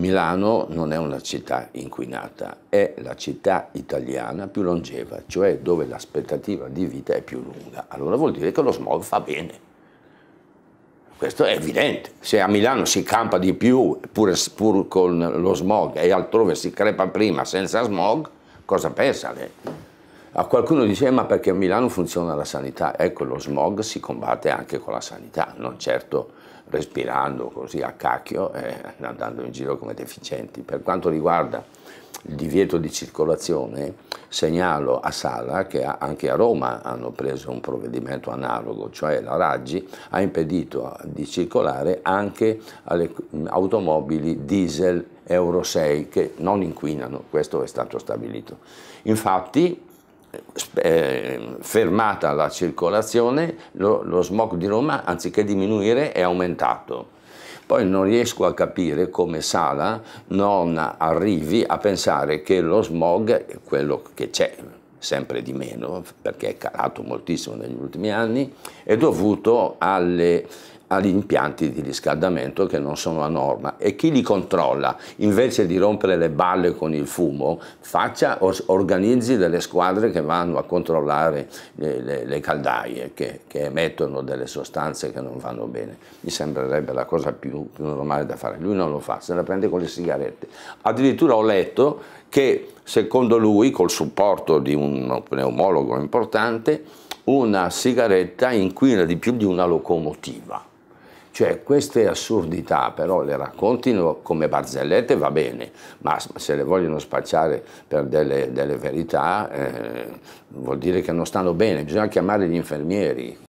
Milano non è una città inquinata, è la città italiana più longeva, cioè dove l'aspettativa di vita è più lunga. Allora vuol dire che lo smog fa bene. Questo è evidente. Se a Milano si campa di più pur, pur con lo smog e altrove si crepa prima senza smog, cosa pensa lei? A qualcuno dice eh, ma perché a Milano funziona la sanità? Ecco, lo smog si combatte anche con la sanità, non certo respirando così a cacchio e andando in giro come deficienti. Per quanto riguarda il divieto di circolazione, segnalo a Sala che anche a Roma hanno preso un provvedimento analogo, cioè la Raggi ha impedito di circolare anche alle mm, automobili diesel Euro 6 che non inquinano, questo è stato stabilito. Infatti eh, fermata la circolazione, lo, lo smog di Roma anziché diminuire è aumentato. Poi non riesco a capire come Sala non arrivi a pensare che lo smog, quello che c'è sempre di meno, perché è calato moltissimo negli ultimi anni, è dovuto alle, agli impianti di riscaldamento che non sono a norma e chi li controlla invece di rompere le balle con il fumo faccia, organizzi delle squadre che vanno a controllare le, le, le caldaie che, che, emettono delle sostanze che non vanno bene mi sembrerebbe la cosa più, più normale da fare lui non lo fa, se la prende con le sigarette addirittura ho letto che secondo lui col supporto di un pneumologo importante una sigaretta inquina di più di una locomotiva cioè queste assurdità però le raccontino come barzellette va bene, ma se le vogliono spacciare per delle, delle verità eh, vuol dire che non stanno bene, bisogna chiamare gli infermieri.